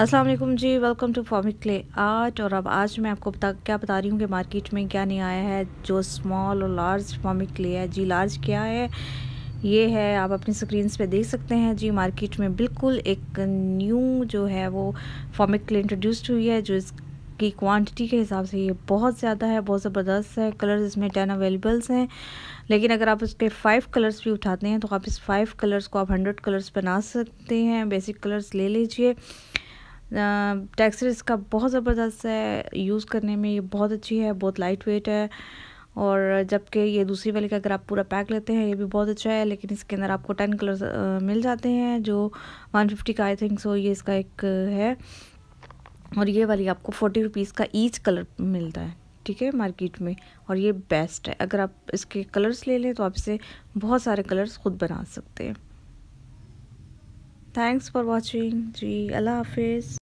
अस्सलाम वालेकुम जी welcome to foamic clay art और अब आज मैं आपको बता क्या बता रही हूँ कि मार्केट में क्या नहीं आया है जो स्मॉल और लार्ज फॉमिक क्ले है जी लार्ज क्या है ये है आप अपनी स्क्रीन पे देख सकते हैं जी मार्केट में बिल्कुल एक न्यू जो है वो फॉमिक क्ले इंट्रोड्यूस्ड हुई है जो इसकी क्वान्टिटी के हिसाब से ये बहुत ज़्यादा है बहुत ज़बरदस्त है कलर्स इसमें टेन अवेलेबल्स हैं लेकिन अगर आप उसके फ़ाइव कलर्स भी उठाते हैं तो आप इस फाइव कलर्स को आप हंड्रेड कलर्स बना सकते हैं बेसिक कलर्स ले लीजिए टेक्सचर इसका बहुत ज़बरदस्त है यूज़ करने में ये बहुत अच्छी है बहुत लाइट वेट है और जबकि ये दूसरी वाली का अगर आप पूरा पैक लेते हैं ये भी बहुत अच्छा है लेकिन इसके अंदर आपको टेन कलर्स मिल जाते हैं जो वन फिफ्टी का आई थिंक सो ये इसका एक है और ये वाली आपको फोर्टी रुपीज़ का ईच कलर मिलता है ठीक है मार्केट में और ये बेस्ट है अगर आप इसके कलर्स ले लें तो आप इसे बहुत सारे कलर्स ख़ुद बना सकते हैं थैंक्स फॉर वॉचिंग जी अल्लाह हाफिज़